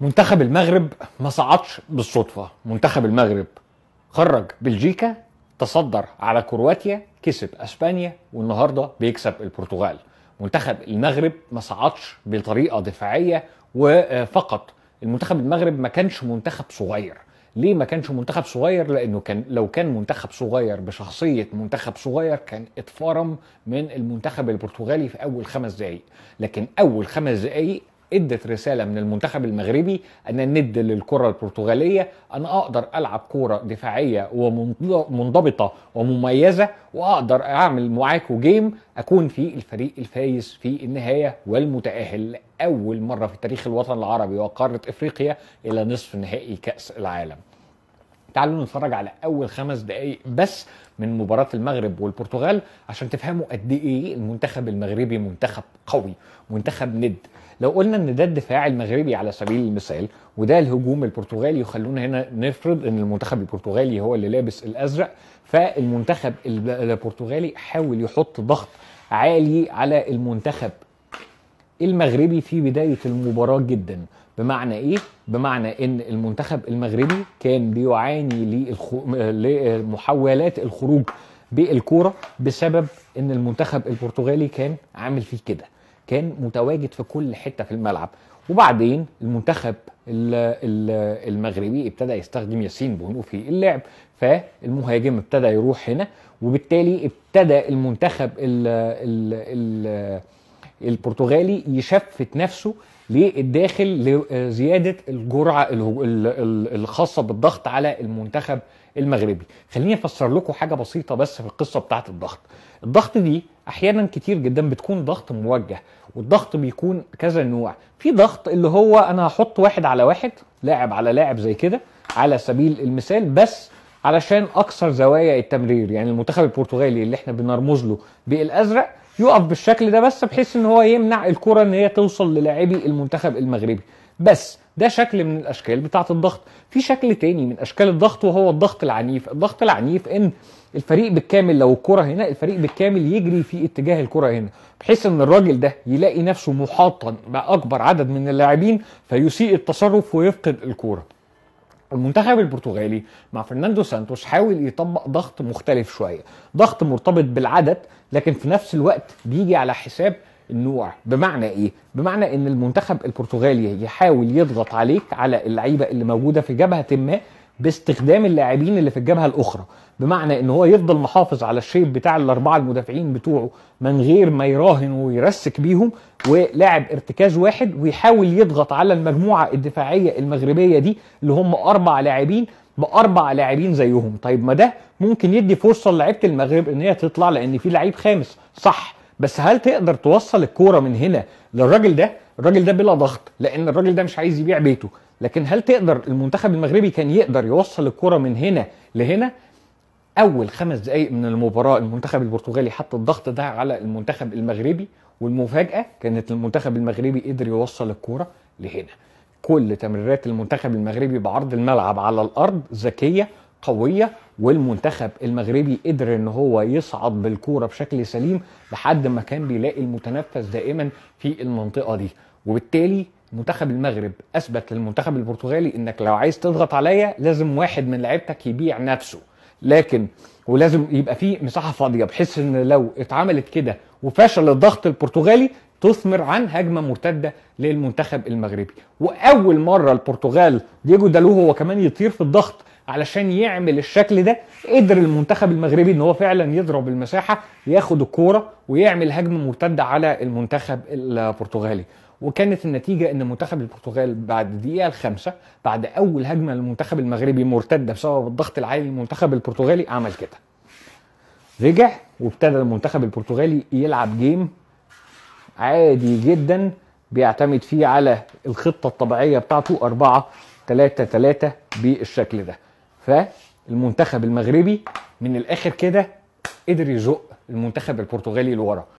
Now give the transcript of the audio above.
منتخب المغرب ما صعدش بالصدفة منتخب المغرب خرج بلجيكا تصدر على كرواتيا كسب اسبانيا والنهارده بيكسب البرتغال منتخب المغرب ما صعدش بطريقه دفاعيه وفقط المنتخب المغرب ما كانش منتخب صغير ليه ما كانش منتخب صغير لانه كان لو كان منتخب صغير بشخصيه منتخب صغير كان اتفرم من المنتخب البرتغالي في اول خمس دقائق لكن اول خمس دقائق ادت رساله من المنتخب المغربي ان ند للكره البرتغاليه ان اقدر العب كوره دفاعيه ومنضبطه ومميزه واقدر اعمل معاكو جيم اكون في الفريق الفايز في النهايه والمتاهل لاول مره في تاريخ الوطن العربي وقاره افريقيا الى نصف نهائي كاس العالم تعالوا نتفرج على اول خمس دقائق بس من مباراه المغرب والبرتغال عشان تفهموا قد ايه المنتخب المغربي منتخب قوي منتخب ند لو قلنا ان ده الدفاع المغربي على سبيل المثال وده الهجوم البرتغالي وخلونا هنا نفرض ان المنتخب البرتغالي هو اللي لابس الازرق فالمنتخب البرتغالي حاول يحط ضغط عالي على المنتخب المغربي في بدايه المباراه جدا بمعنى ايه بمعنى ان المنتخب المغربي كان بيعاني لمحاولات الخروج بالكوره بسبب ان المنتخب البرتغالي كان عامل فيه كده كان متواجد في كل حته في الملعب وبعدين المنتخب المغربي ابتدى يستخدم ياسين بونو في اللعب فالمهاجم ابتدى يروح هنا وبالتالي ابتدى المنتخب ال البرتغالي يشفت نفسه للداخل لزياده الجرعه الخاصه بالضغط على المنتخب المغربي خليني افسر لكم حاجه بسيطه بس في القصه بتاعه الضغط الضغط دي احيانا كتير جدا بتكون ضغط موجه والضغط بيكون كذا نوع في ضغط اللي هو انا هحط واحد على واحد لاعب على لاعب زي كده على سبيل المثال بس علشان اكثر زوايا التمرير يعني المنتخب البرتغالي اللي احنا بنرمز له بالازرق يقف بالشكل ده بس بحيث ان هو يمنع الكره ان هي توصل للاعبي المنتخب المغربي بس ده شكل من الاشكال بتاعه الضغط في شكل تاني من اشكال الضغط وهو الضغط العنيف الضغط العنيف ان الفريق بالكامل لو الكره هنا الفريق بالكامل يجري في اتجاه الكره هنا بحيث ان الراجل ده يلاقي نفسه محاطا باكبر عدد من اللاعبين فيسيء التصرف ويفقد الكوره المنتخب البرتغالي مع فرناندو سانتوس حاول يطبق ضغط مختلف شويه ضغط مرتبط بالعدد لكن في نفس الوقت بيجي على حساب النوع بمعنى ايه بمعنى ان المنتخب البرتغالي يحاول يضغط عليك على اللعيبه اللي موجوده في جبهه ما باستخدام اللاعبين اللي في الجبهه الاخرى بمعنى ان هو يفضل محافظ على الشيب بتاع الاربعه المدافعين بتوعه من غير ما يراهن ويرسك بيهم ولاعب ارتكاز واحد ويحاول يضغط على المجموعه الدفاعيه المغربيه دي اللي هم اربع لاعبين باربع لاعبين زيهم طيب ما ده ممكن يدي فرصه لعيبه المغرب ان هي تطلع لان في لعيب خامس صح بس هل تقدر توصل الكوره من هنا للراجل ده الراجل ده بلا ضغط لان الراجل ده مش عايز يبيع بيته لكن هل تقدر المنتخب المغربي كان يقدر يوصل الكره من هنا لهنا اول خمس دقائق من المباراه المنتخب البرتغالي حط الضغط ده على المنتخب المغربي والمفاجاه كانت المنتخب المغربي قدر يوصل الكوره لهنا كل تمريرات المنتخب المغربي بعرض الملعب على الارض ذكيه قويه والمنتخب المغربي قدر ان هو يصعد بالكوره بشكل سليم لحد ما كان بيلاقي المتنفس دائما في المنطقه دي وبالتالي منتخب المغرب اثبت للمنتخب البرتغالي انك لو عايز تضغط عليا لازم واحد من لعيبتك يبيع نفسه لكن ولازم يبقى فيه مساحه فاضيه بحيث ان لو اتعملت كده وفشل الضغط البرتغالي تثمر عن هجمه مرتده للمنتخب المغربي واول مره البرتغال ديجو دالو هو كمان يطير في الضغط علشان يعمل الشكل ده قدر المنتخب المغربي ان هو فعلا يضرب المساحه ياخد الكوره ويعمل هجمه مرتده على المنتخب البرتغالي وكانت النتيجه ان منتخب البرتغال بعد الدقيقه الخامسه بعد اول هجمه للمنتخب المغربي مرتده بسبب الضغط العالي للمنتخب البرتغالي عمل كده رجع وابتدى المنتخب البرتغالي يلعب جيم عادي جدا بيعتمد فيه على الخطه الطبيعيه بتاعته 4 3 3 بالشكل ده فالمنتخب المغربي من الاخر كده قدر يزق المنتخب البرتغالي لورا